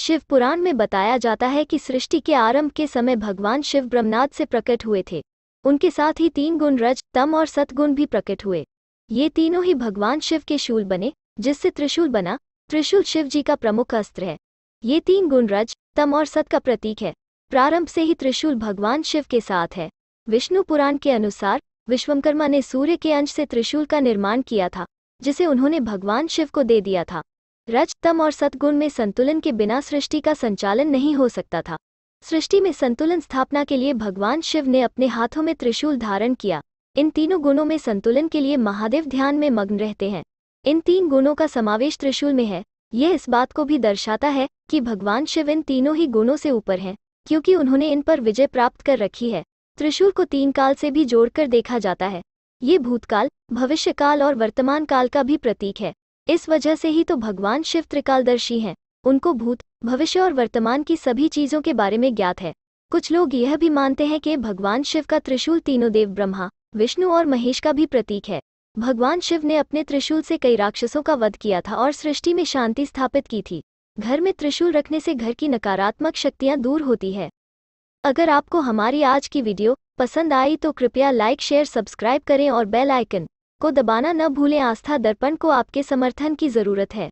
शिव पुराण में बताया जाता है कि सृष्टि के आरंभ के समय भगवान शिव ब्रह्मनाद से प्रकट हुए थे उनके साथ ही तीन गुण रज तम और सतगुण भी प्रकट हुए ये तीनों ही भगवान शिव के शूल बने जिससे त्रिशूल बना त्रिशूल शिव जी का प्रमुख अस्त्र है ये तीन गुण रज तम और सत का प्रतीक है प्रारंभ से ही त्रिशूल भगवान शिव के साथ है विष्णु पुराण के अनुसार विश्वकर्मा ने सूर्य के अंश से त्रिशूल का निर्माण किया था जिसे उन्होंने भगवान शिव को दे दिया था रज तम और सतगुण में संतुलन के बिना सृष्टि का संचालन नहीं हो सकता था सृष्टि में संतुलन स्थापना के लिए भगवान शिव ने अपने हाथों में त्रिशूल धारण किया इन तीनों गुणों में संतुलन के लिए महादेव ध्यान में मग्न रहते हैं इन तीन गुणों का समावेश त्रिशूल में है यह इस बात को भी दर्शाता है कि भगवान शिव इन तीनों ही गुणों से ऊपर हैं क्योंकि उन्होंने इन पर विजय प्राप्त कर रखी है त्रिशूल को तीन काल से भी जोड़कर देखा जाता है ये भूतकाल भविष्यकाल और वर्तमान काल का भी प्रतीक है इस वजह से ही तो भगवान शिव त्रिकालदर्शी हैं उनको भूत भविष्य और वर्तमान की सभी चीजों के बारे में ज्ञात है कुछ लोग यह भी मानते हैं कि भगवान शिव का त्रिशूल तीनों देव ब्रह्मा विष्णु और महेश का भी प्रतीक है भगवान शिव ने अपने त्रिशूल से कई राक्षसों का वध किया था और सृष्टि में शांति स्थापित की थी घर में त्रिशूल रखने से घर की नकारात्मक शक्तियां दूर होती है अगर आपको हमारी आज की वीडियो पसंद आई तो कृपया लाइक शेयर सब्सक्राइब करें और बेल आइकन को दबाना न भूलें आस्था दर्पण को आपके समर्थन की जरूरत है